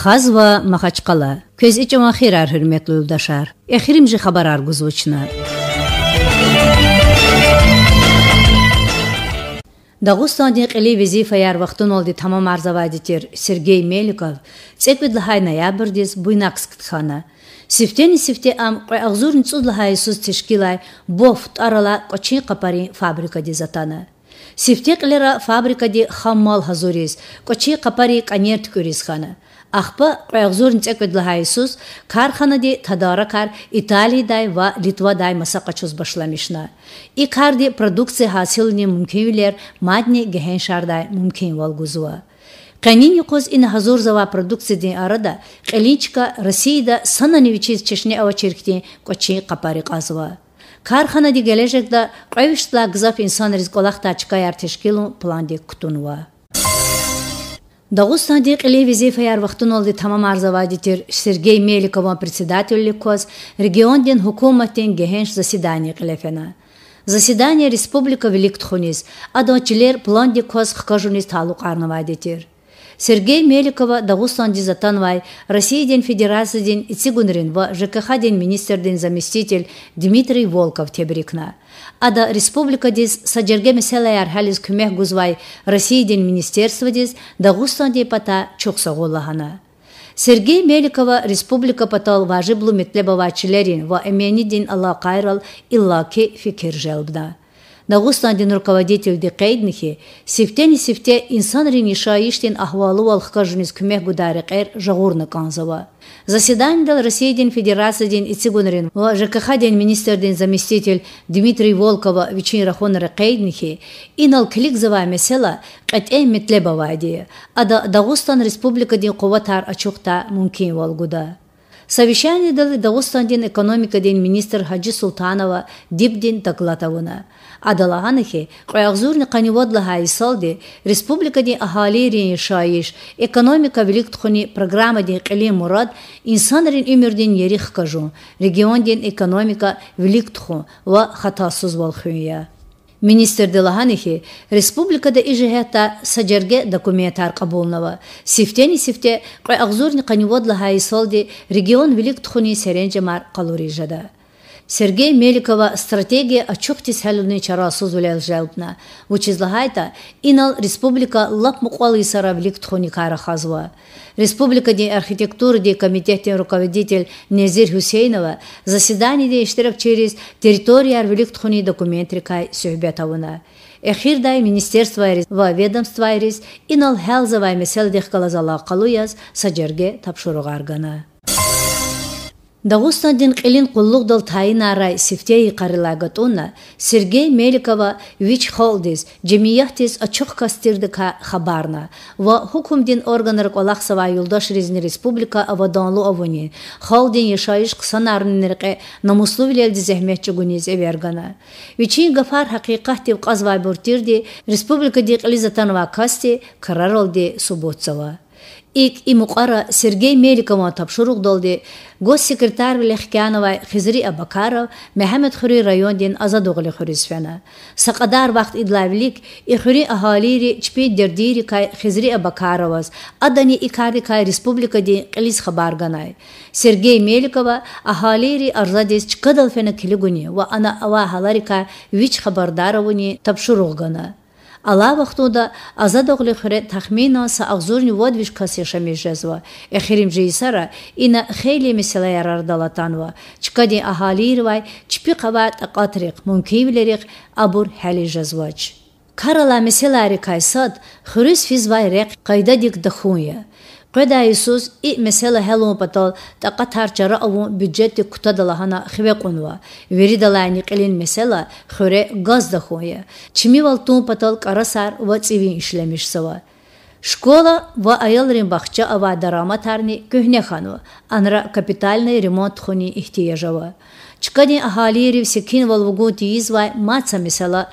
Хазва Махачкала. Көз ахир ахирар хүрметлі үлдашар. Эхирим жи хабар үчіна. Дагыстан дик эли визифа фаяр вақтын олды тамам арзавадитер Сергей Меликов. Цеквидлы хай ноябрь дес буйнакск Сифтен сифте ам қағзурн цудлы хай сус тишкилай бофт арала қочи қапари фабрика дезатана. фабрика фабрикади хаммал хазурис, кочи қапари канерт көрес хана ахпа қайғзур нцеквед карханаде тадары кар Италийдай ва Литвадай масақачуз башламишна. И карди продукция мүмкен үлер, мадни гехен шардай мүмкен валгузуа. Қанин юқоз ин хазур зава продукция дейін арада қилинчка Россияда сананевичиз чешне ава черкти кочи қапари қазва. Карханади гележекда қайвиштла гзап инсан ризқолақ тачкаяр тешкилу планди Дагус Сади Килевизе фаяр вақтын олды тамам арзавадитер Сергей Меликова председатель көз, регион ден хукуматен гехенш заседание килефена. Заседание республика велик тхунис, адончилер планди коз хкажунис Сергей Меликова Дагустан Дизатанвай, Россия день Федерации день Ицигунрин в ЖКХ день министр заместитель Дмитрий Волков тебрикна. Ада республика дез саджерге меселай архалис кюмех гузвай Россия день министерства дез Дагустан депата чокса Сергей Меликова республика патал важы блумитлебава чилерин ва эмени дин Алла Кайрал иллаки фикир желбна. Дагустан дин руководитель ди қейднихи, сифтени сифте инсан рини шаиштин ахвалу валхка жуниз кумех гудари қейр жағурны канзава. Заседание дал Россия дин Федерация дин Ицигунрин ва ЖКХ дин министр дин заместитель Дмитрий Волкова вичин рахонры и нал клик зава месела қатэ метлебавади, ада Дагустан республика дин куватар ачухта мумкин валгуда. Совещаниедегі дауыстан ден экономика ден министр Хаджи Султанова дибден Адалағаны Адалағанықе, қояғзурны қанивадла хайсалды, республика ден ахалерин шайыш, экономика велик тұхыны программа ден қиле мұрад, инсан рен өмірден ерих регион ден экономика велик ва хатасыз болхуя. Министр Делаханихи республикада ижиһета саджерге документтар кабулнава. Сифтени сифте кой агзурни канивод лахай солди регион велик тхуни серенжемар калорижада. Сергей Меликова стратегия очухтис хәлүне чарасыз үләл жалпна. злагайта, инал республика лап муквалы саравлик кайра хазва. Республика ди архитектуры ди комитетен руководитель Незир Хусейнова заседание ди иштирак через территория арвлик тхони документрикай сөйбәт Эхир дай министерство айрис ва ведомство айрис инал хәлзавай мәсәл дехкалазала калуяз саджерге тапшуругаргана. аргана. Дагустандин Қилин Қуллуғдал Тайнарай Сифтеи Қарилагатуна, Сергей Меликова Вич Холдис, Джемияхтис Ачух Кастирдика Хабарна, Ва Хукумдин Органар Колахсава Юлдаш Ризни Республика аваданлу Авуни, Холдин Ешаиш Қсанарнинирқе Намуслу Вилевди Зехметчи Гуниз Эвергана. Вичи Гафар Хақиқахтив Қазва Буртирди, Республика Диқлизатанва Касти, Караролди Субоцова. Ик и Сергей Меликова тапшырук долди госсекретарь Лехкянова Хизри Абакаров Мехмед Хури район ден азадугли хурисфена сакадар вакт идлавлик и хури ахалири чпи дердири кай Хизри Абакаровас адани икари кай республика ден хабарганай Сергей Меликова ахалири арзадес чкадалфена килигуни ва ана ава халарика вич хабардаровуни тапшыругана алавахтуда азадоғли хуре тахмина са агзурни водвиш касеша межезва эхирим жейсара ина хейли меселаяр далатанва чкади ахалирвай чпиқава тақатриқ мункивлериқ абур хали жазвач карала әрі кайсад құрыс физвай реқ қайда дик дахуя Qöda Isus i mesela helon patol taqa tarçara бүджетті büdjeti kuta dala hana xve qonwa. Veri dala ni qelin mesela xöre gaz da Школа ва аялрин бахча ава дарама тарни хану, анра капитальный ремонт хуни ихтияжава. Чкани валвугун извай маца мисала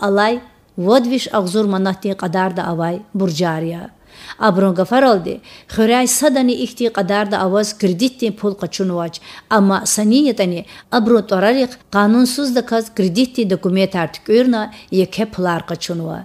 алай, водвиш авай абронгафар алди хӯриай садани ихти қадарда аваз кредитти пул қачунвач амма саниятани абро торарих қанун сузда каз кредитти документ артикӯрна яке пулар қачунва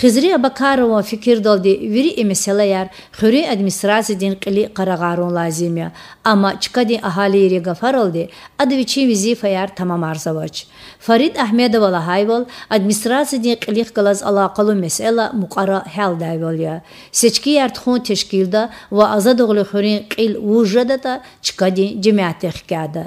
хизри абакарова фикир далди вири эмеселаяр хӯри администрациядин қили қарағарун лазиме амма чикади аҳалири гафаралди адвичи визифаяр тамамарзавач фарид аҳмедова лаҳайвал администрациядин қилих галаз алоқалу месъела муқара ҳалдайвалия сечкияр тхун тешкилда ва азадоғли хӯрин қил вужадата чикади ҷамиатехкада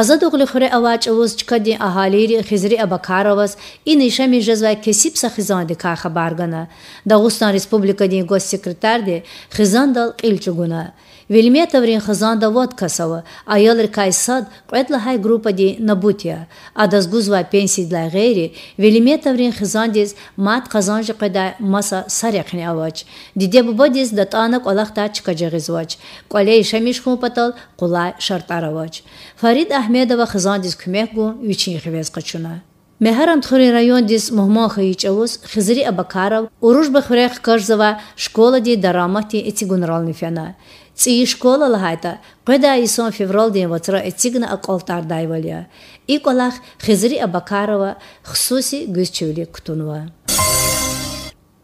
Azadoğlu xure avaç avuz çıkadi ahaleri xizri abakarovas in işemi jezva kesip sa xizan de ka xabargana. Dağıstan Respublika di gossekreter de xizan dal ilçuguna. Вельметаврин хазанда водкасава, аялр кайсад хай группа ди набутия, а сгузва пенсии для гейри, вельметаврин хазандис мат хазанжи кэда маса саряхни авач. Диде бубадис датанак олахта чкаджагизвач, колей шамиш хумпатал кула шартаравач. Фарид Ахмедова хазандис кумехгун вичин хивез качуна. Мехарам тхури район дис и ичавус хизри абакаров Уружба бахврех Кажзава, школа ди дарамати и фена школала лахайта къеда исон феврал ден вацра эцигна акъолтар дайвалия. Иколах Хизри Абакарова хсуси гүзчевли кутунва.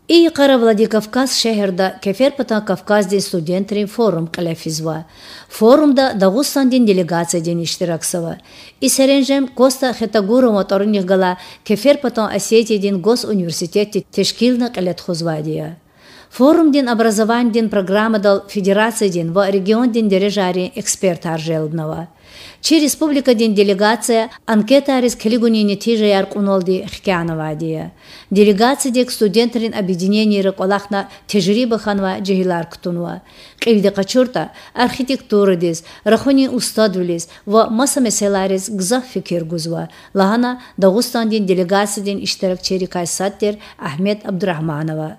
И қара Владикавказ шехерда кефер патан Кавказ ден студентрин форум кылафизва. Форумда Дагыстан ден делегация ден иштираксава. Исеренжем Коста Хетагуру моторын гала кефер патан Осетия ден гос тешкилна қалет хузвадия форум ден образован ден программа дал федерация ден во регион ден дережари эксперт Аржелбнова. Че республика ден делегация анкета арис келигуни нетиже яр кунолди хкянова дия. Делегация дек студентрин объединение рак олахна тежриба ханва джихилар ктунва. Кивде качурта архитектура дес, рахуни устадвилес ва маса меселарис гза фикир гузва. Лахана Дагустан ден делегация ден иштарак чери кайсаттер Ахмед Абдурахманова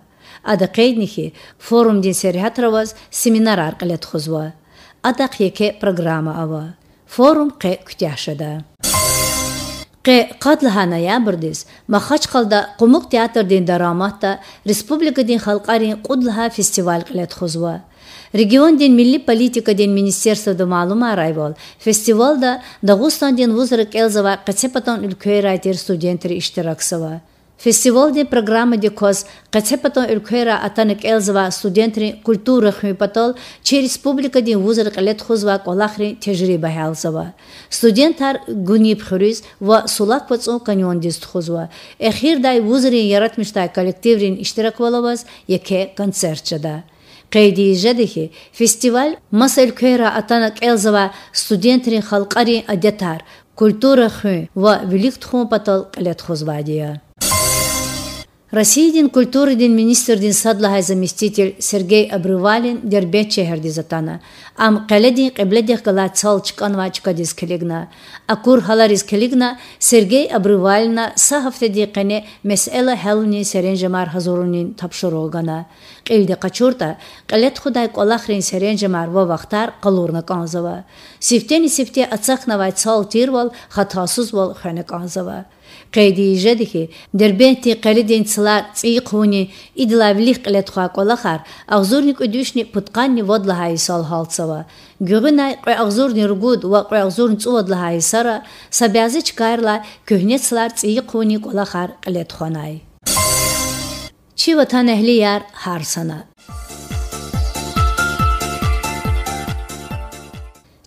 адақейнихи форумди серҳатраваз семинар аркале тхузва адақ еке программа ава форум ке кутяшада қатлыға қатлаҳа ноябрдис махачқалда қумуқ республика даромадта республикадин халқарин фестивал фестиваль қиле Регион региондин милли политикадин министерстводо маълума бол, фестивалда дағустандин вузра келзава қацепатон райтер студентри иштираксава Фестивалде программадикос Кацепатон Элькхера Атанек Элзва студентри культура хмипатол че республика дин вузар калет хузва колахри тежриба Студентар гунип хруз ва сулак пацун каньон дист хузва. Эхир дай вузарин яратмиштай коллективрин иштирак халқари адетар культура ва великт Россиядин культурыдин министрдин садлахай заместитель Сергей Обрывалин дербет чехерди затана. Ам каледин кебледих гала цал чканва чкадис келигна. Акур халарис келигна Сергей абрывалина сахафтеди кене месела хелни серен жамар хазурунин тапшырогана. Килди качурта кэлэд худай колахрин серен жамар во вахтар калурна канзава. Сифтени сифте ацахнавай цал тирвал хатасуз вал хэнек канзава қайды жәді ке, дірбен ті қаліден цылар цей қуыны иділавлих қилет қуа қола қар, ағзурник өдвішні пұтқанни водлаға айсал халцава. Гүгін ай қой ағзурни ругуд ва қой ағзурни цу водлаға айсара, сабиазы чықайрла көхне цылар цей қуыны Чи ватан әхлі яр харсана?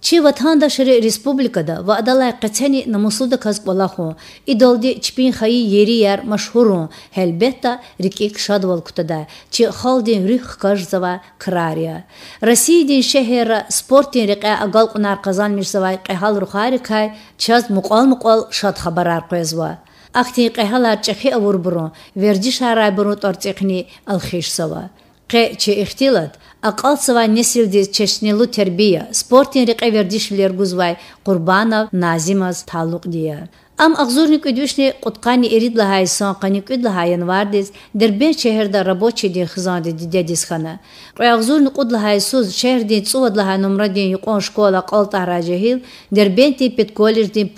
Чи ватханда шари республикада ва адалай кацани намусуда казквалаху идолди чпин хаи ери яр машхуру хелбетта рикик шадвал кутада чи халдин рюх кажзава крария Россиядин шехера спортин рика агал кунар казан мирзавай кайхал рухари кай чаз мукал мукал шад хабарар куязва Ахти кайхалар чахи бурон, верди шарай буру алхиш алхишсава. Кэ че ихтилат ақылсыва несилди чешнелу тербия спортин рикъе вердишвилер гузвай Курбанов Назимас Талуқ дия Am Ахзурник Удюшне Куткани Иридла Хайсан Каник Удла Хайян Вардис Дербен шехерда рабочий ден хзанди дедисхана. Кай Ахзурник Удла Хайсуз шехердин Цувадла Ханумрадин Юкон школа Калта Раджахил Дербен Типет колледж ден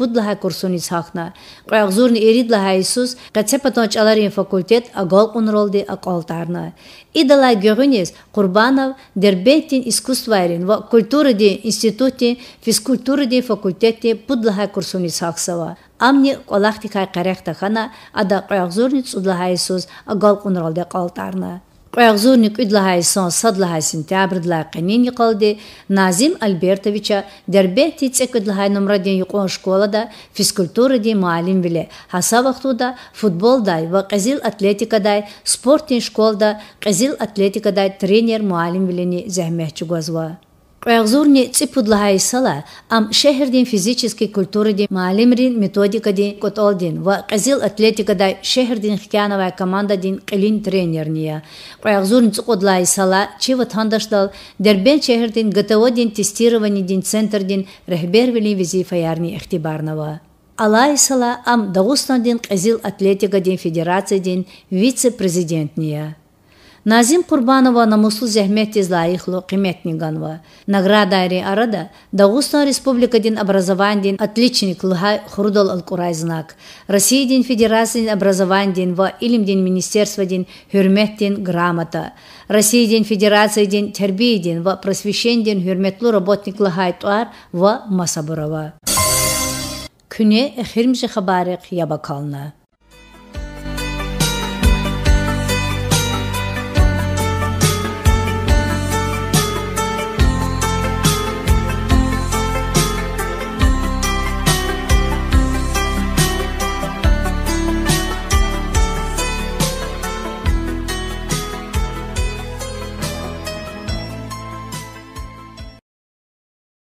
Курбанов ва культура институте физкультура факультете Амне амни кӏалахтикай къаряхтахана ада кӏуягъзурни цӏудлахӏайсуз агалкӏунралде кӏалтӏарна кӏуягъзурни кӏуйдлахӏайсон садлахӏай сентябрдла къинин қалды, назим альбертовича дербехти цӏекӏудлахӏай номрадин йкъон школада ди муалим виле Хаса вахтуда дай ва кӏезил атлетикадай спорттин школда кӏезил атлетикадай тренер муалим вилени зэхмехчугазва Уягзурни ципудла сала ам шехердин культуры ди, маалимрин ди котолдин ва казил атлетикадай шехердин команда командадин клин тренерния. Уягзурни ципудла чи ват тхандаштал дербен шехердин дин тестированидин визи фаярни визифаярни Алай Алайсала ам Дагустандин казил федерация дин вице-президентния. Назим Курбанова намыслы zəhmət tez layiqli Награда Наградари арада Дагустан Республика дин образован дин отличник лхай құрдал алкурай знак. Россия дин Федерация дин образован ва илим дин Министерство дин хюрмет дин грамота. Россия дин Федерация ва просвещен дин хюрметлу работник лхай туар ва масабурова. Күне эхирмжи хабарик ябакална.